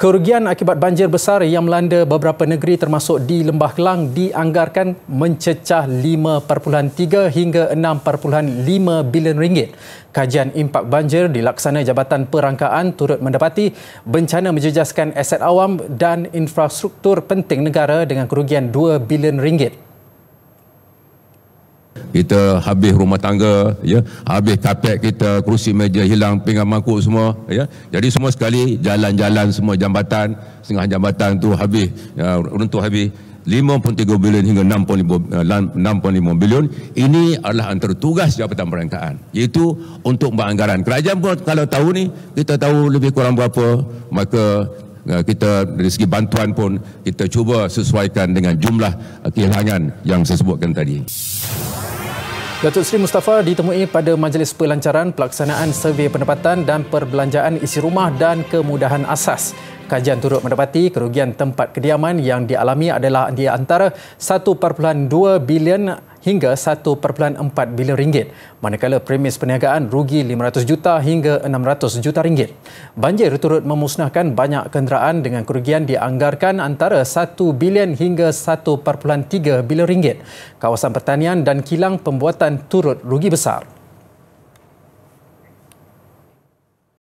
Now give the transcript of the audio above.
Kerugian akibat banjir besar yang melanda beberapa negeri termasuk di Lembah Kelang dianggarkan mencecah 5.3 hingga 6.5 bilion ringgit. Kajian impak banjir dilaksana Jabatan Perangkaan turut mendapati bencana menjejaskan aset awam dan infrastruktur penting negara dengan kerugian 2 bilion ringgit kita habis rumah tangga ya habis kapek kita kerusi meja hilang pinggan mangkuk semua ya jadi semua sekali jalan-jalan semua jambatan setengah jambatan tu habis ya, runtuh habis 5.3 bilion hingga 6.5 6.5 eh, bilion ini adalah antara tugas Jabatan Perangkaan iaitu untuk menganggaran kerajaan pun kalau tahu ni kita tahu lebih kurang berapa maka Eh, kita dari segi bantuan pun kita cuba sesuaikan dengan jumlah eh, kehilangan yang saya sebutkan tadi. Datuk Seri Mustafa ditemui pada majlis pelancaran pelaksanaan survei pendapatan dan perbelanjaan isi rumah dan kemudahan asas kajian turut mendapati kerugian tempat kediaman yang dialami adalah di antara 1.2 bilion hingga 1.4 bilion ringgit manakala premis perniagaan rugi 500 juta hingga 600 juta ringgit. Banjir turut memusnahkan banyak kenderaan dengan kerugian dianggarkan antara 1 bilion hingga 1.3 bilion ringgit. Kawasan pertanian dan kilang pembuatan turut rugi besar.